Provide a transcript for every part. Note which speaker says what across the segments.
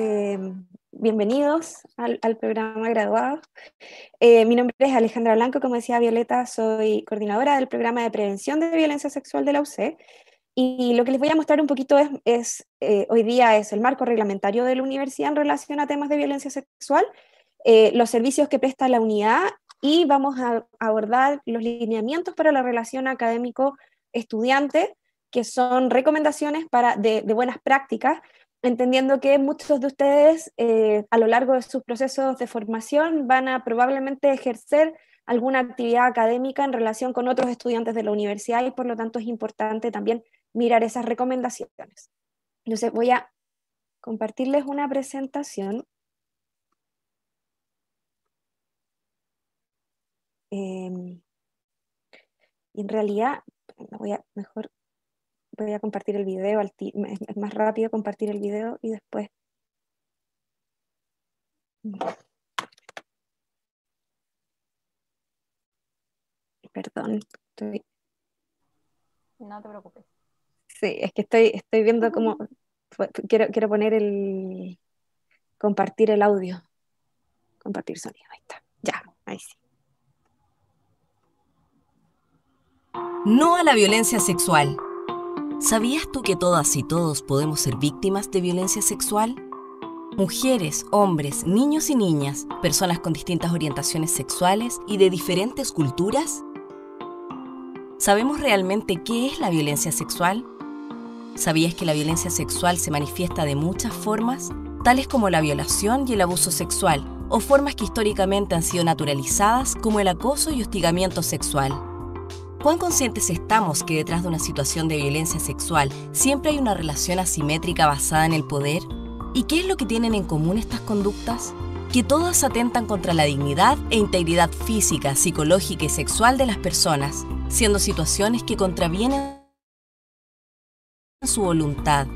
Speaker 1: Em, bienvenidos al, programa graduado, eh, mi nombre es Alejandra Blanco, como decía Violeta, soy coordinadora del programa de prevención de violencia sexual de la UCE Y lo que les voy a mostrar un poquito es, eh, hoy día es el marco reglamentario de la universidad en relación a temas de violencia sexual, eh, los servicios que presta la unidad y vamos a abordar los lineamientos para la relación académico-estudiante, que son recomendaciones para, de buenas prácticas entendiendo que muchos de ustedes eh, a lo largo de sus procesos de formación van a probablemente ejercer alguna actividad académica en relación con otros estudiantes de la universidad y por lo tanto es importante también mirar esas recomendaciones. Entonces voy a compartirles una presentación. Em, en realidad, voy a mejor voy a compartir el video, es más rápido compartir el video y después... Perdón, estoy... No te preocupes. Sí, es que estoy, estoy viendo cómo... Quiero, quiero poner el... Compartir el audio. Compartir sonido, ahí está.
Speaker 2: Ya, ahí sí. No a la violencia sexual. ¿Sabías tú que todas y todos podemos ser víctimas de violencia sexual? Mujeres, hombres, niños y niñas, personas con distintas orientaciones sexuales y de diferentes culturas. ¿Sabemos realmente qué es la violencia sexual? ¿Sabías que la violencia sexual se manifiesta de muchas formas, tales como la violación y el abuso sexual, o formas que históricamente han sido naturalizadas como el acoso y hostigamiento sexual? ¿Cuán conscientes estamos que detrás de una situación de violencia sexual siempre hay una relación asimétrica basada en el poder? ¿Y qué es lo que tienen en común estas conductas? Que todas atentan contra la dignidad e integridad física, psicológica y sexual de las personas, siendo situaciones que contravienen su voluntad.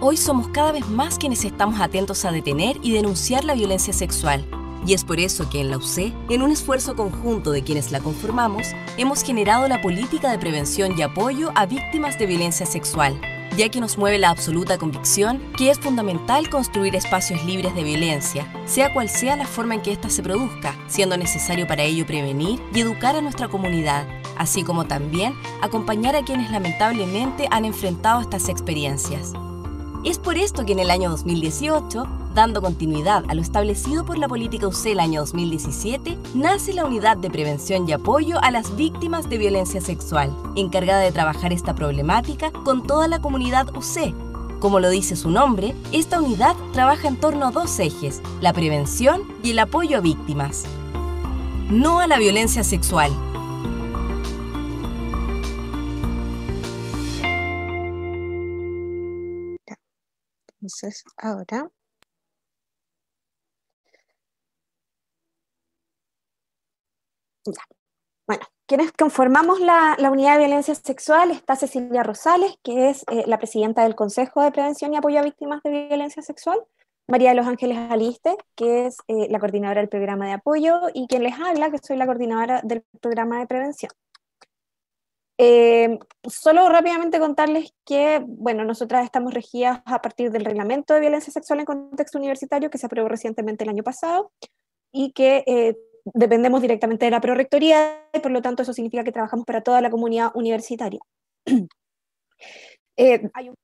Speaker 2: Hoy somos cada vez más quienes estamos atentos a detener y denunciar la violencia sexual y es por eso que en la UC, en un esfuerzo conjunto de quienes la conformamos, hemos generado la política de prevención y apoyo a víctimas de violencia sexual, ya que nos mueve la absoluta convicción que es fundamental construir espacios libres de violencia, sea cual sea la forma en que ésta se produzca, siendo necesario para ello prevenir y educar a nuestra comunidad, así como también acompañar a quienes lamentablemente han enfrentado estas experiencias. Es por esto que en el año 2018, dando continuidad a lo establecido por la política UC el año 2017, nace la Unidad de Prevención y Apoyo a las Víctimas de Violencia Sexual, encargada de trabajar esta problemática con toda la comunidad UC. Como lo dice su nombre, esta unidad trabaja en torno a dos ejes, la prevención y el apoyo a víctimas. No a la violencia sexual,
Speaker 1: entonces ahora. Bueno, quienes conformamos la, unidad de violencia sexual está Cecilia Rosales, que es eh, la presidenta del Consejo de Prevención y Apoyo a Víctimas de Violencia Sexual, María de los Ángeles Aliste, que es eh, la coordinadora del programa de apoyo, y quien les habla, que soy la coordinadora del programa de prevención. Eh, solo rápidamente contarles que, bueno, nosotras estamos regidas a partir del reglamento de violencia sexual en contexto universitario que se aprobó recientemente el año pasado y que eh, dependemos directamente de la prorectoría y por lo tanto eso significa que trabajamos para toda la comunidad universitaria. Eh, hay un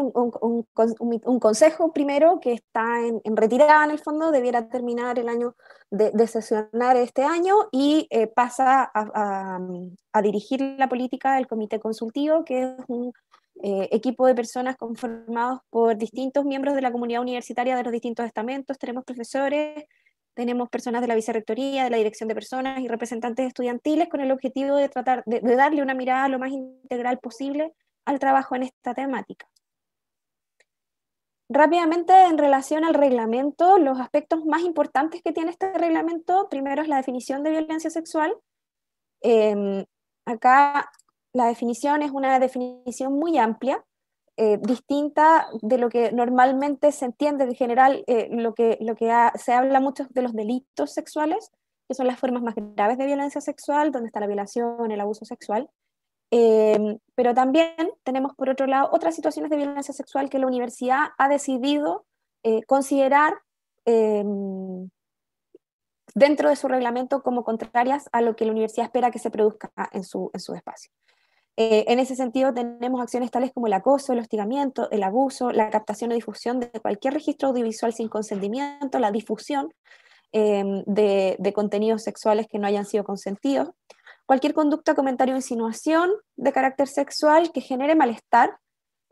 Speaker 1: un, consejo primero que está en, retirada en el fondo, debiera terminar el año de, sesionar este año y eh, pasa a, dirigir la política del comité consultivo, que es un eh, equipo de personas conformados por distintos miembros de la comunidad universitaria de los distintos estamentos. Tenemos profesores, tenemos personas de la vicerrectoría, de la dirección de personas y representantes estudiantiles con el objetivo de tratar de darle una mirada lo más integral posible al trabajo en esta temática. Rápidamente, en relación al reglamento, los aspectos más importantes que tiene este reglamento, primero es la definición de violencia sexual. Em, acá la definición es una definición muy amplia, eh, distinta de lo que normalmente se entiende en general, eh, lo que, se habla mucho de los delitos sexuales, que son las formas más graves de violencia sexual, donde está la violación, el abuso sexual. Em, pero también tenemos, por otro lado, otras situaciones de violencia sexual que la universidad ha decidido eh, considerar em, dentro de su reglamento como contrarias a lo que la universidad espera que se produzca en su, espacio. Eh, en ese sentido, tenemos acciones tales como el acoso, el hostigamiento, el abuso, la captación o difusión de cualquier registro audiovisual sin consentimiento, la difusión em, de contenidos sexuales que no hayan sido consentidos, cualquier conducta, comentario o insinuación de carácter sexual que genere malestar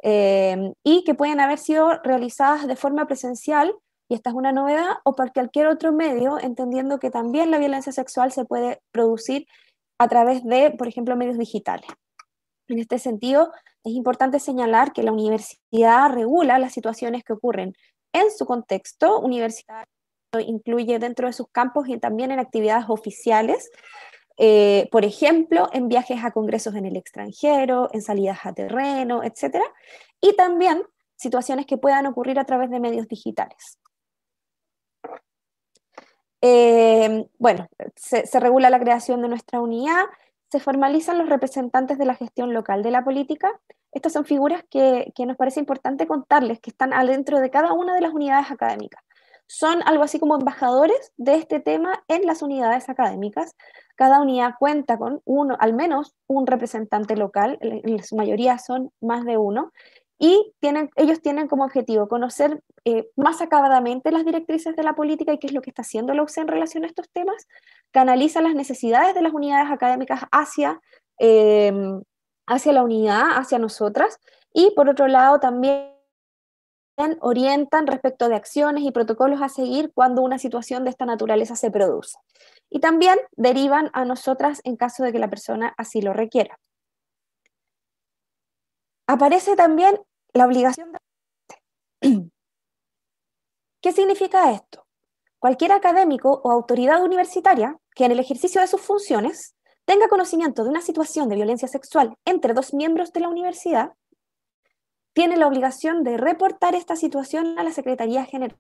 Speaker 1: eh, y que pueden haber sido realizadas de forma presencial, y esta es una novedad, o por cualquier otro medio, entendiendo que también la violencia sexual se puede producir a través de, por ejemplo, medios digitales. En este sentido, es importante señalar que la universidad regula las situaciones que ocurren en su contexto universitario, incluye dentro de sus campos y también en actividades oficiales, eh, por ejemplo, en viajes a congresos en el extranjero, en salidas a terreno, etc. Y también situaciones que puedan ocurrir a través de medios digitales. Eh, bueno, se, regula la creación de nuestra unidad, se formalizan los representantes de la gestión local de la política. Estas son figuras que, que, nos parece importante contarles, que están adentro de cada una de las unidades académicas. Son algo así como embajadores de este tema en las unidades académicas, cada unidad cuenta con uno, al menos un representante local, en su mayoría son más de uno, y tienen, ellos tienen como objetivo conocer eh, más acabadamente las directrices de la política y qué es lo que está haciendo la UCE en relación a estos temas, canaliza las necesidades de las unidades académicas hacia, em, hacia la unidad, hacia nosotras, y por otro lado también orientan respecto de acciones y protocolos a seguir cuando una situación de esta naturaleza se produce y también derivan a nosotras en caso de que la persona así lo requiera. Aparece también la obligación de... ¿Qué significa esto? Cualquier académico o autoridad universitaria que en el ejercicio de sus funciones tenga conocimiento de una situación de violencia sexual entre dos miembros de la universidad, tiene la obligación de reportar esta situación a la Secretaría General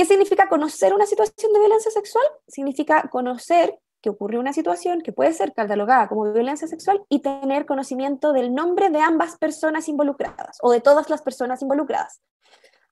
Speaker 1: ¿Qué significa conocer una situación de violencia sexual? Significa conocer que ocurrió una situación que puede ser catalogada como violencia sexual y tener conocimiento del nombre de ambas personas involucradas o de todas las personas involucradas.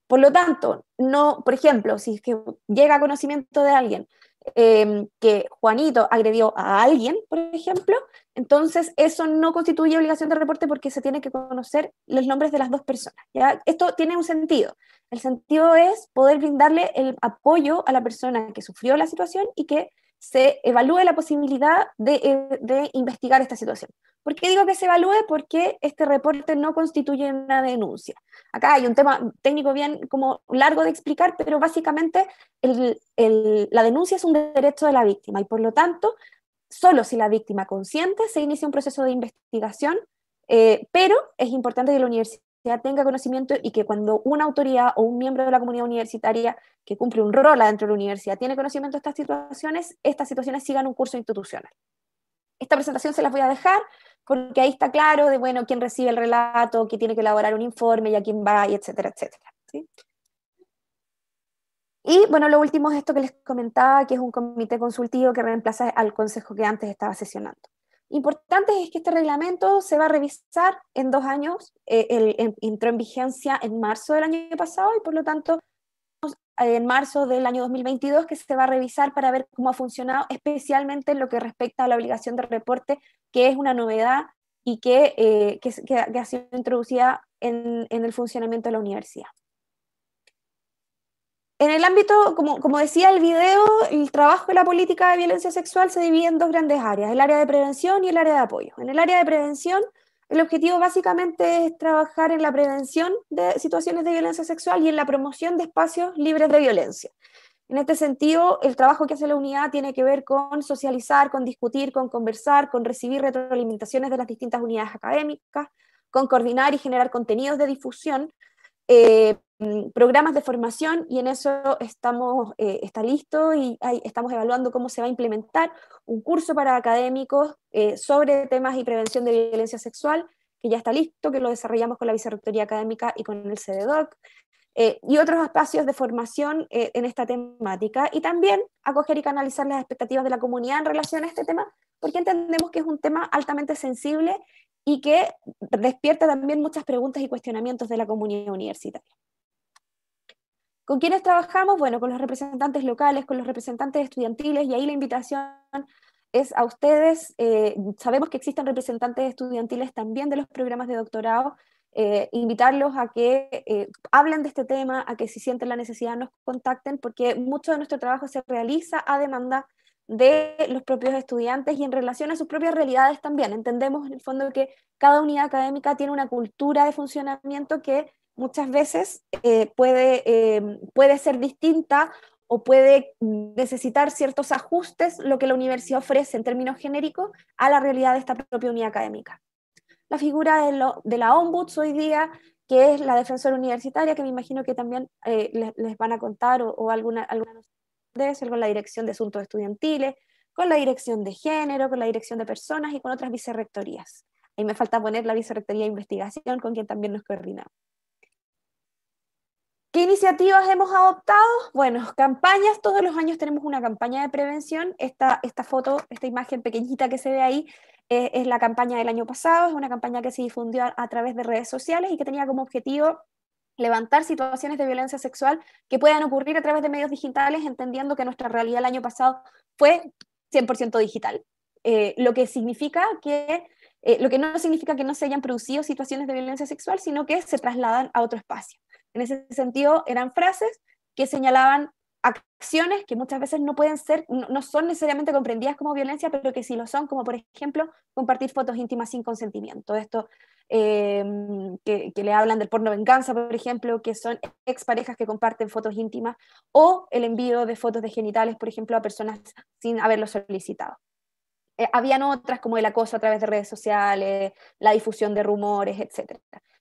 Speaker 1: Por lo tanto, no, por ejemplo, si llega a conocimiento de alguien Em, que Juanito agredió a alguien, por ejemplo, entonces eso no constituye obligación de reporte porque se tiene que conocer los nombres de las dos personas. ¿ya? Esto tiene un sentido. El sentido es poder brindarle el apoyo a la persona que sufrió la situación y que se evalúe la posibilidad eh, de, investigar esta situación. ¿Por qué digo que se evalúe? Porque este reporte no constituye una denuncia. Acá hay un tema técnico bien como largo de explicar, pero básicamente la denuncia es un derecho de la víctima y por lo tanto, solo si la víctima consiente se inicia un proceso de investigación, eh, pero es importante que la universidad tenga conocimiento y que cuando una autoridad o un miembro de la comunidad universitaria que cumple un rol dentro de la universidad tiene conocimiento de estas situaciones, estas situaciones sigan un curso institucional. Esta presentación se las voy a dejar porque ahí está claro de, bueno, quién recibe el relato, quién tiene que elaborar un informe y a quién va, y etcétera, etcétera. Y bueno, lo último es esto que les comentaba, que es un comité consultivo que reemplaza al consejo que antes estaba sesionando. Importante es que este reglamento se va a revisar en dos años. Eh, entró en vigencia en marzo del año pasado y por lo tanto eh, en marzo del año 2022 que se va a revisar para ver cómo ha funcionado, especialmente en lo que respecta a la obligación de reporte, que es una novedad y que, eh, ha sido introducida en el funcionamiento de la universidad. En el ámbito, como, decía el video, el trabajo de la política de violencia sexual se divide en dos grandes áreas, el área de prevención y el área de apoyo. En el área de prevención, el objetivo básicamente es trabajar en la prevención de situaciones de violencia sexual y en la promoción de espacios libres de violencia. En este sentido, el trabajo que hace la unidad tiene que ver con socializar, con discutir, con conversar, con recibir retroalimentaciones de las distintas unidades académicas, con coordinar y generar contenidos de difusión eh, Mm, programas de formación y en eso estamos, eh, está listo y estamos evaluando cómo se va a implementar un curso para académicos eh, sobre temas y prevención de violencia sexual, que ya está listo, que lo desarrollamos con la Vicerrectoría Académica y con el CDDOC, eh, y otros espacios de formación en esta temática, y también acoger y canalizar las expectativas de la comunidad en relación a este tema, porque entendemos que es un tema altamente sensible y que despierta también muchas preguntas y cuestionamientos de la comunidad universitaria. ¿Con quiénes trabajamos? Bueno, con los representantes locales, con los representantes estudiantiles, y ahí la invitación es a ustedes. Eh, sabemos que existen representantes estudiantiles también de los programas de doctorado, eh, invitarlos a que eh, hablen de este tema, a que si sienten la necesidad nos contacten, porque mucho de nuestro trabajo se realiza a demanda de los propios estudiantes y en relación a sus propias realidades también. Entendemos en el fondo que cada unidad académica tiene una cultura de funcionamiento que muchas veces eh, puede, eh, puede ser distinta o puede necesitar ciertos ajustes lo que la universidad ofrece en términos genéricos a la realidad de esta propia unidad académica. La figura de, la ombuds hoy día, que es la defensora universitaria, que me imagino que también eh, les, van a contar o, o alguna, alguna de eso, con la dirección de asuntos estudiantiles, con la dirección de género, con la dirección de personas y con otras vicerrectorías. Ahí me falta poner la vicerrectoría de investigación, con quien también nos coordinamos. ¿Qué iniciativas hemos adoptado? Bueno, campañas, todos los años tenemos una campaña de prevención. Esta, esta foto, esta imagen pequeñita que se ve ahí, eh, es la campaña del año pasado, es una campaña que se difundió a, través de redes sociales y que tenía como objetivo levantar situaciones de violencia sexual que puedan ocurrir a través de medios digitales, entendiendo que nuestra realidad el año pasado fue 100% digital. Eh, lo que significa que eh, lo que no significa que no se hayan producido situaciones de violencia sexual, sino que se trasladan a otro espacio. En ese sentido, eran frases que señalaban acciones que muchas veces no pueden ser, no son necesariamente comprendidas como violencia, pero que sí lo son, como por ejemplo compartir fotos íntimas sin consentimiento. Esto em, que, le hablan del porno venganza, por ejemplo, que son exparejas que comparten fotos íntimas, o el envío de fotos de genitales, por ejemplo, a personas sin haberlo solicitado. Eh, habían otras como el acoso a través de redes sociales, la difusión de rumores, etc.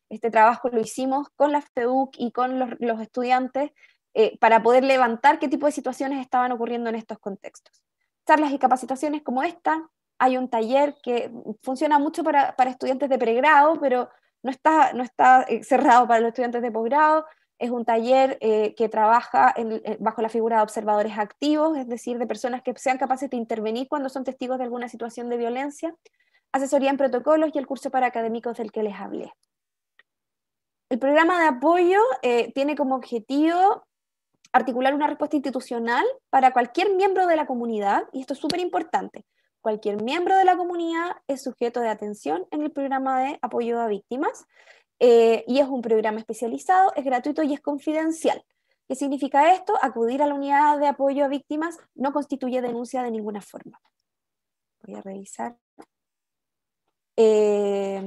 Speaker 1: Este trabajo lo hicimos con la FEUC y con los, estudiantes eh, para poder levantar qué tipo de situaciones estaban ocurriendo en estos contextos. Charlas y capacitaciones como esta, hay un taller que funciona mucho para, estudiantes de pregrado, pero no está, no está eh, cerrado para los estudiantes de posgrado. Es un taller eh, que trabaja bajo la figura de observadores activos, es decir, de personas que sean capaces de intervenir cuando son testigos de alguna situación de violencia, asesoría en protocolos y el curso para académicos del que les hablé. El programa de apoyo eh, tiene como objetivo articular una respuesta institucional para cualquier miembro de la comunidad, y esto es súper importante. Cualquier miembro de la comunidad es sujeto de atención en el programa de apoyo a víctimas, eh, y es un programa especializado, es gratuito y es confidencial. ¿Qué significa esto? Acudir a la unidad de apoyo a víctimas no constituye denuncia de ninguna forma. Voy a revisar. Eh,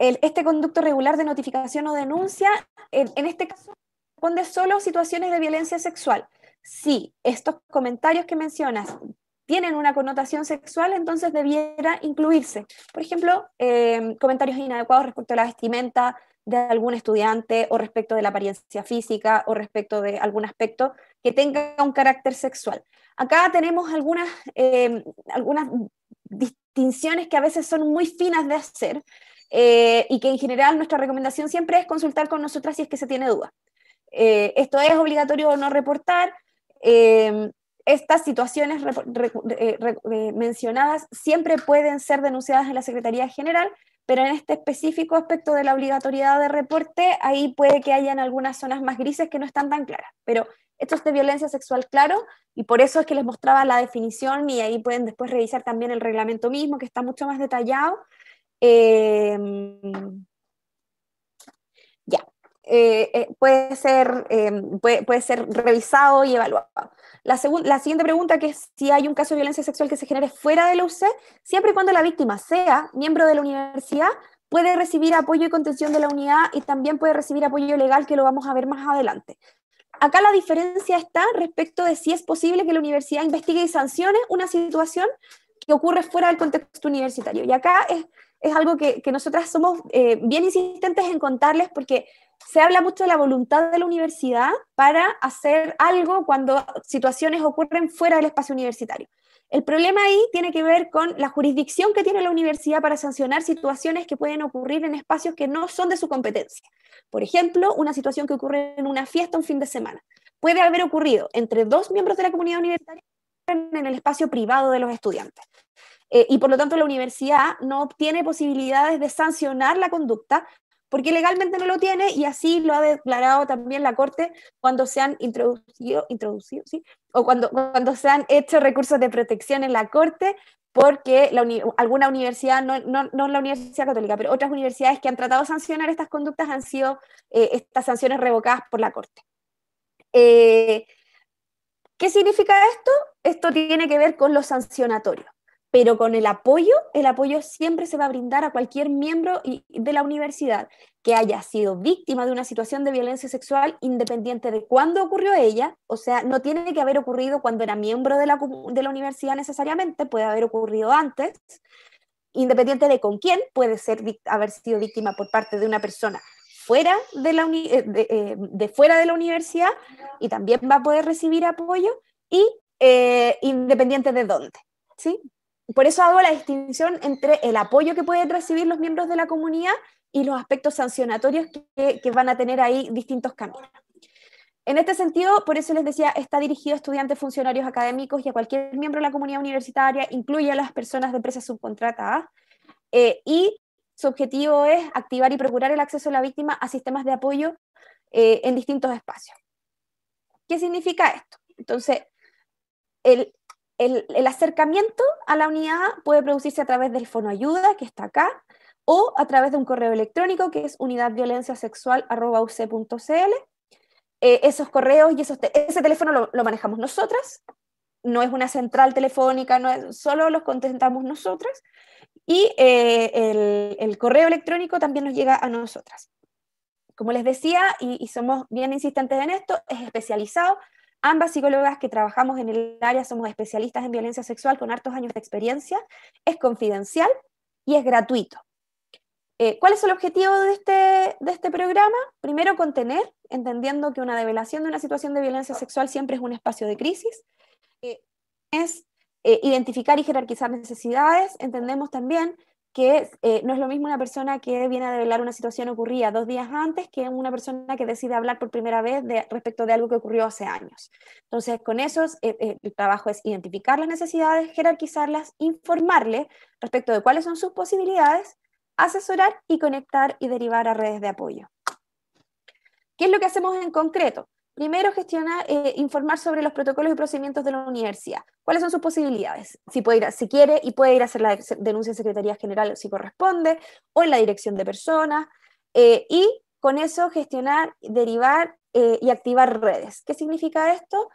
Speaker 1: este conducto regular de notificación o denuncia, en, este caso, responde solo a situaciones de violencia sexual. Si estos comentarios que mencionas tienen una connotación sexual, entonces debiera incluirse. Por ejemplo, em, comentarios inadecuados respecto a la vestimenta de algún estudiante o respecto de la apariencia física o respecto de algún aspecto que tenga un carácter sexual. Acá tenemos algunas, em, algunas distinciones que a veces son muy finas de hacer, eh, y que en general nuestra recomendación siempre es consultar con nosotras si es que se tiene duda. Eh, esto es obligatorio o no reportar. Eh, estas situaciones mencionadas siempre pueden ser denunciadas en la Secretaría General, pero en este específico aspecto de la obligatoriedad de reporte, ahí puede que hayan algunas zonas más grises que no están tan claras. Pero esto es de violencia sexual, claro, y por eso es que les mostraba la definición y ahí pueden después revisar también el reglamento mismo, que está mucho más detallado Em, ya, eh, eh, puede, ser, em, puede, puede, ser revisado y evaluado. La, la siguiente pregunta que es si hay un caso de violencia sexual que se genere fuera de la UC, siempre y cuando la víctima sea miembro de la universidad, puede recibir apoyo y contención de la unidad y también puede recibir apoyo legal, que lo vamos a ver más adelante. Acá la diferencia está respecto de si es posible que la universidad investigue y sancione una situación que ocurre fuera del contexto universitario. Y acá es es algo que, que nosotras somos eh, bien insistentes en contarles porque se habla mucho de la voluntad de la universidad para hacer algo cuando situaciones ocurren fuera del espacio universitario. El problema ahí tiene que ver con la jurisdicción que tiene la universidad para sancionar situaciones que pueden ocurrir en espacios que no son de su competencia. Por ejemplo, una situación que ocurre en una fiesta un fin de semana. Puede haber ocurrido entre dos miembros de la comunidad universitaria en el espacio privado de los estudiantes. Eh, y por lo tanto la universidad no obtiene posibilidades de sancionar la conducta porque legalmente no lo tiene y así lo ha declarado también la Corte cuando se han introducido, introducido o cuando, cuando se han hecho recursos de protección en la Corte porque alguna universidad, no, no, la Universidad Católica, pero otras universidades que han tratado de sancionar estas conductas han sido eh, estas sanciones revocadas por la Corte. Eh, ¿Qué significa esto? Esto tiene que ver con los sancionatorios pero con el apoyo, el apoyo siempre se va a brindar a cualquier miembro de la universidad que haya sido víctima de una situación de violencia sexual independiente de cuándo ocurrió ella, o sea, no tiene que haber ocurrido cuando era miembro de la, universidad necesariamente, puede haber ocurrido antes, independiente de con quién, puede ser, haber sido víctima por parte de una persona fuera de, la eh, eh, fuera de la universidad y también va a poder recibir apoyo y eh, independiente de dónde. ¿Sí? por eso hago la distinción entre el apoyo que pueden recibir los miembros de la comunidad y los aspectos sancionatorios que, van a tener ahí distintos caminos. En este sentido, por eso les decía, está dirigido a estudiantes, funcionarios académicos y a cualquier miembro de la comunidad universitaria, incluye a las personas de empresas subcontratadas, eh, y su objetivo es activar y procurar el acceso de la víctima a sistemas de apoyo eh, en distintos espacios. ¿Qué significa esto? Entonces, el, el, acercamiento a la unidad puede producirse a través del fono ayuda, que está acá, o a través de un correo electrónico, que es unidadviolenciasexual.uc.cl. Eh, esos correos y ese teléfono lo, manejamos nosotras, no es una central telefónica, solo los contentamos nosotras, y eh, el, correo electrónico también nos llega a nosotras. Como les decía, y somos bien insistentes en esto, es especializado, Ambas psicólogas que trabajamos en el área somos especialistas en violencia sexual con hartos años de experiencia. Es confidencial y es gratuito. Eh, ¿Cuál es el objetivo de este, de este programa? Primero, contener, entendiendo que una develación de una situación de violencia sexual siempre es un espacio de crisis. Eh, es eh, identificar y jerarquizar necesidades. Entendemos también que eh, no es lo mismo una persona que viene a develar una situación ocurrida dos días antes que una persona que decide hablar por primera vez respecto de algo que ocurrió hace años. Entonces, con eso eh, eh, el trabajo es identificar las necesidades, jerarquizarlas, informarle respecto de cuáles son sus posibilidades, asesorar y conectar y derivar a redes de apoyo. ¿Qué es lo que hacemos en concreto? Primero, gestionar, eh, informar sobre los protocolos y procedimientos de la universidad. ¿Cuáles son sus posibilidades? Si, si quiere y puede ir a hacer la denuncia en Secretaría General si corresponde, o en la dirección de personas. Eh, y con eso, gestionar, derivar eh, y activar redes. ¿Qué significa esto?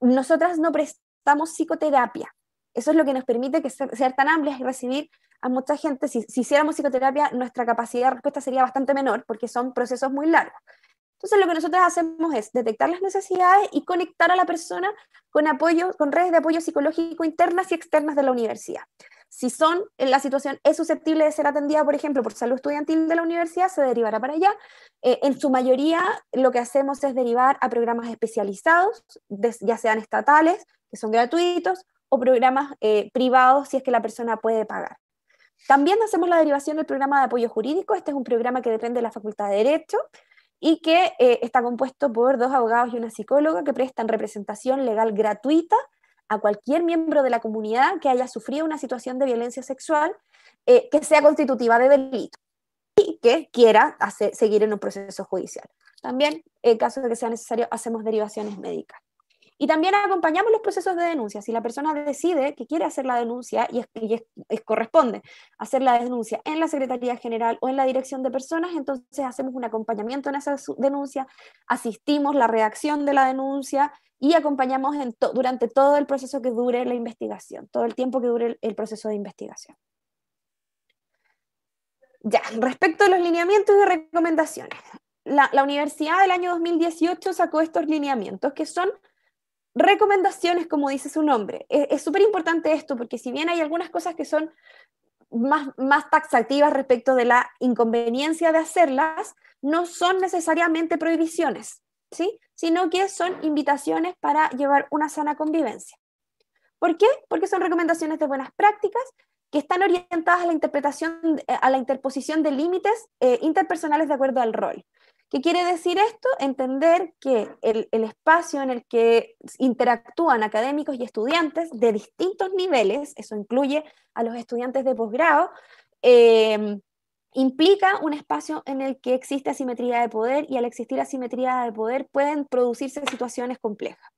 Speaker 1: Nosotras no prestamos psicoterapia. Eso es lo que nos permite que ser, tan amplias y recibir a mucha gente. si hiciéramos psicoterapia, nuestra capacidad de respuesta sería bastante menor porque son procesos muy largos entonces lo que nosotros hacemos es detectar las necesidades y conectar a la persona con apoyo, con redes de apoyo psicológico internas y externas de la universidad. Si son eh, la situación es susceptible de ser atendida, por ejemplo, por salud estudiantil de la universidad, se derivará para allá. Eh, en su mayoría, lo que hacemos es derivar a programas especializados, ya sean estatales, que son gratuitos, o programas eh, privados, si es que la persona puede pagar. También hacemos la derivación del programa de apoyo jurídico. Este es un programa que depende de la Facultad de Derecho y que eh, está compuesto por dos abogados y una psicóloga que prestan representación legal gratuita a cualquier miembro de la comunidad que haya sufrido una situación de violencia sexual eh, que sea constitutiva de delito y que quiera seguir en un proceso judicial. También, en eh, caso de que sea necesario, hacemos derivaciones médicas. Y también acompañamos los procesos de denuncia. Si la persona decide que quiere hacer la denuncia y, es, corresponde hacer la denuncia en la Secretaría General o en la Dirección de Personas, entonces hacemos un acompañamiento en esa denuncia, asistimos la redacción de la denuncia y acompañamos en durante todo el proceso que dure la investigación, todo el tiempo que dure el, proceso de investigación. Ya, respecto a los lineamientos y recomendaciones. La, la, universidad del año 2018 sacó estos lineamientos que son recomendaciones, como dice su nombre. E, es súper importante esto, porque si bien hay algunas cosas que son más, más taxativas respecto de la inconveniencia de hacerlas, no son necesariamente prohibiciones, ¿sí? sino que son invitaciones para llevar una sana convivencia. ¿Por qué? Porque son recomendaciones de buenas prácticas que están orientadas a la interpretación, eh, a la interposición de límites eh, interpersonales de acuerdo al rol. ¿Qué quiere decir esto? Entender que el, espacio en el que interactúan académicos y estudiantes de distintos niveles, eso incluye a los estudiantes de posgrado, eh, implica un espacio en el que existe asimetría de poder y al existir asimetría de poder pueden producirse situaciones complejas.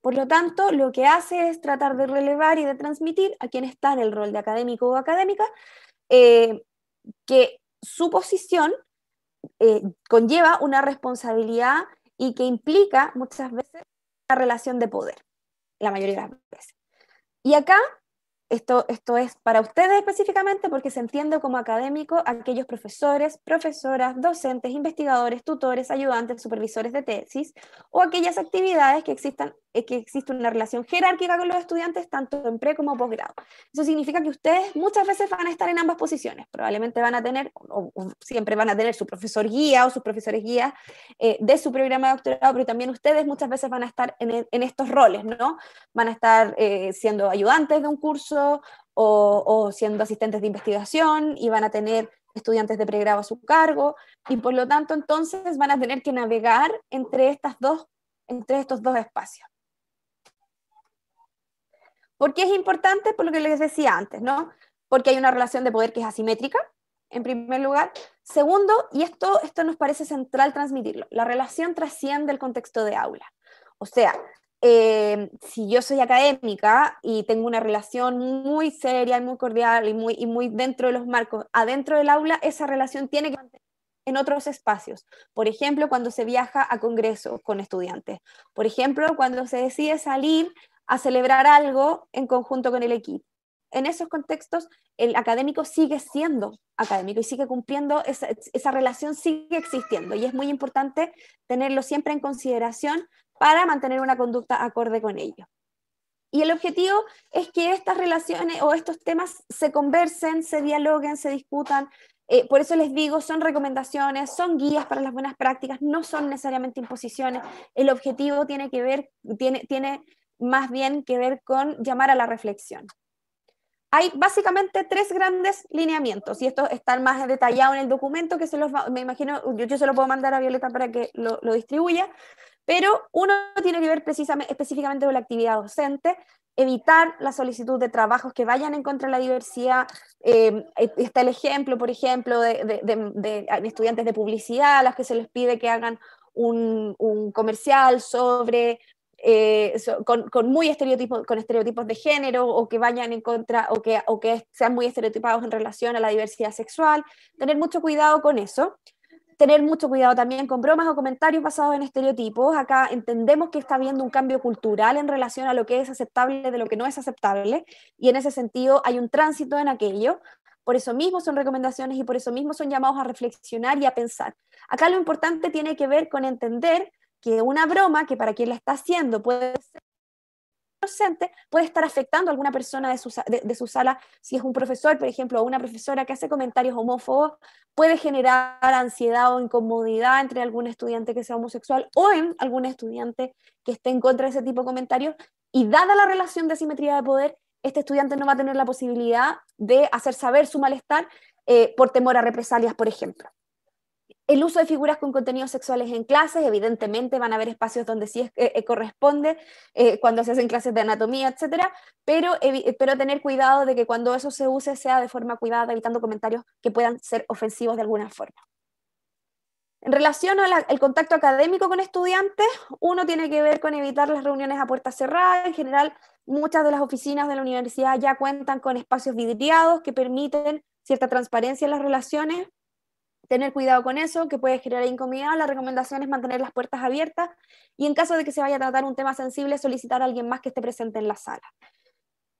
Speaker 1: Por lo tanto, lo que hace es tratar de relevar y de transmitir a quien está en el rol de académico o académica eh, que su posición eh, conlleva una responsabilidad y que implica muchas veces una relación de poder, la mayoría de las veces. Y acá esto, esto es para ustedes específicamente porque se entiende como académico aquellos profesores, profesoras, docentes, investigadores, tutores, ayudantes, supervisores de tesis o aquellas actividades que, existan, eh, que existe una relación jerárquica con los estudiantes tanto en pre como posgrado. Eso significa que ustedes muchas veces van a estar en ambas posiciones. Probablemente van a tener, o, siempre van a tener su profesor guía o sus profesores guías eh, de su programa de doctorado, pero también ustedes muchas veces van a estar en, en estos roles, ¿no? Van a estar eh, siendo ayudantes de un curso o, siendo asistentes de investigación y van a tener estudiantes de pregrado a su cargo y por lo tanto entonces van a tener que navegar entre, estas dos, entre estos dos espacios. ¿Por qué es importante? Por lo que les decía antes, ¿no? Porque hay una relación de poder que es asimétrica, en primer lugar. Segundo, y esto, esto nos parece central transmitirlo, la relación trasciende el contexto de aula. O sea, eh, si yo soy académica y tengo una relación muy seria y muy cordial y muy, y muy dentro de los marcos, adentro del aula, esa relación tiene que mantenerse en otros espacios. Por ejemplo, cuando se viaja a congresos con estudiantes. Por ejemplo, cuando se decide salir a celebrar algo en conjunto con el equipo. En esos contextos, el académico sigue siendo académico y sigue cumpliendo, esa, esa relación sigue existiendo. Y es muy importante tenerlo siempre en consideración para mantener una conducta acorde con ello. Y el objetivo es que estas relaciones o estos temas se conversen, se dialoguen, se discutan. Eh, por eso les digo, son recomendaciones, son guías para las buenas prácticas, no son necesariamente imposiciones. El objetivo tiene que ver, tiene, tiene más bien que ver con llamar a la reflexión. Hay básicamente tres grandes lineamientos, y estos están más detallado en el documento que se los me imagino, yo, se lo puedo mandar a Violeta para que lo, lo distribuya, pero uno tiene que ver precisamente, específicamente con la actividad docente, evitar la solicitud de trabajos que vayan en contra de la diversidad. Eh, eh, está el ejemplo, por ejemplo, de, ah, estudiantes de publicidad a los que se les pide que hagan un, comercial sobre... Eh, con, muy estereotipos, con estereotipos de género o que vayan en contra o o que sean muy estereotipados en relación a la diversidad sexual, tener mucho cuidado con eso tener mucho cuidado también con bromas o comentarios basados en estereotipos. Acá entendemos que está habiendo un cambio cultural en relación a lo que es aceptable de lo que no es aceptable y en ese sentido hay un tránsito en aquello. Por eso mismo son recomendaciones y por eso mismo son llamados a reflexionar y a pensar. Acá lo importante tiene que ver con entender que una broma que para quien la está haciendo puede ser puede estar afectando a alguna persona de su, sala, si es un profesor, por ejemplo, o una profesora que hace comentarios homófobos, puede generar ansiedad o incomodidad entre algún estudiante que sea homosexual o en algún estudiante que esté en contra de ese tipo de comentarios. Y dada la relación de asimetría de poder, este estudiante no va a tener la posibilidad de hacer saber su malestar eh, por temor a represalias, por ejemplo. El uso de figuras con contenidos sexuales en clases, evidentemente van a haber espacios donde sí eh, eh, corresponde, eh, cuando se hacen clases de anatomía, etcétera, pero, pero tener cuidado de que cuando eso se use sea de forma cuidada, evitando comentarios que puedan ser ofensivos de alguna forma. En relación al contacto académico con estudiantes, uno tiene que ver con evitar las reuniones a puerta cerrada. En general, muchas de las oficinas de la universidad ya cuentan con espacios vidriados que permiten cierta transparencia en las relaciones tener cuidado con eso, que puede generar incomodidad. La recomendación es mantener las puertas abiertas y en caso de que se vaya a tratar un tema sensible, solicitar a alguien más que esté presente en la sala.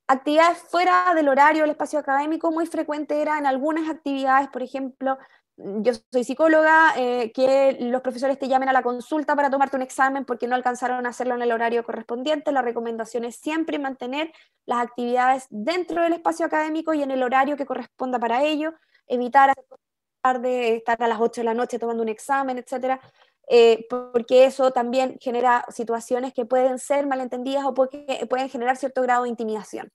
Speaker 1: Actividades fuera del horario del espacio académico, muy frecuente era en algunas actividades, por ejemplo, mm, yo soy psicóloga, eh, que los profesores te llamen a la consulta para tomarte un examen porque no alcanzaron a hacerlo en el horario correspondiente. La recomendación es siempre mantener las actividades dentro del espacio académico y en el horario que corresponda para ello, evitar hacer tarde, estar a las 8 de la noche tomando un examen, etcétera, eh, porque eso también genera situaciones que pueden ser malentendidas o pueden generar cierto grado de intimidación.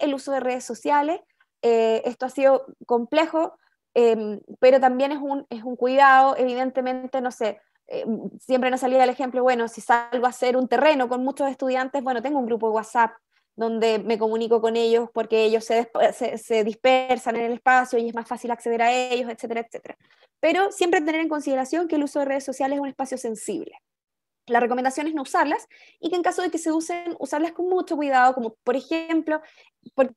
Speaker 1: el uso de redes sociales. Eh, esto ha sido complejo, em, pero también es un, es un cuidado, evidentemente, no sé, eh, siempre nos salía el ejemplo, bueno, si salgo a hacer un terreno con muchos estudiantes, bueno, tengo un grupo de WhatsApp donde me comunico con ellos porque ellos se, dispersan en el espacio y es más fácil acceder a ellos, etcétera, etcétera. Pero siempre tener en consideración que el uso de redes sociales es un espacio sensible la recomendación es no usarlas y que en caso de que se usen, usarlas con mucho cuidado, como por ejemplo, porque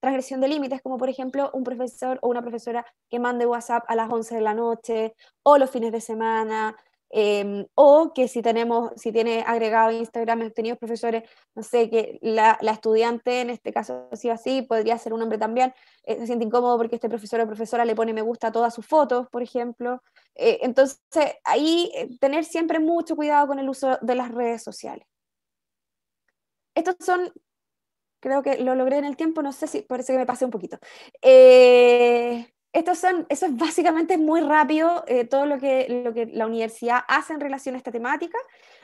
Speaker 1: transgresión de límites, como por ejemplo un profesor o una profesora que mande WhatsApp a las 11 de la noche o los fines de semana Em, o que si tenemos, si tiene agregado Instagram, tenido profesores, no sé, que la, estudiante, en este caso si así, podría ser un hombre también, eh, se siente incómodo porque este profesor o profesora le pone me gusta a todas sus fotos, por ejemplo. Eh, entonces, ahí eh, tener siempre mucho cuidado con el uso de las redes sociales. Estos son, creo que lo logré en el tiempo, no sé si parece que me pasé un poquito eso es básicamente muy rápido eh, todo lo que, la universidad hace en relación a esta temática.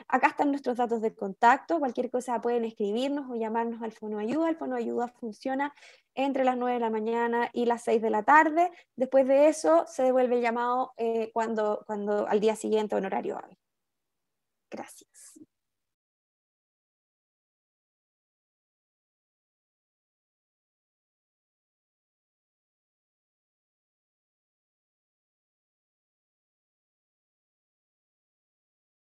Speaker 1: Acá están nuestros datos de contacto, cualquier cosa pueden escribirnos o llamarnos al Fono Ayuda. El Fono Ayuda funciona entre las 9 de la mañana y las 6 de la tarde. Después de eso se devuelve el llamado eh, cuando, al día siguiente en horario Gracias.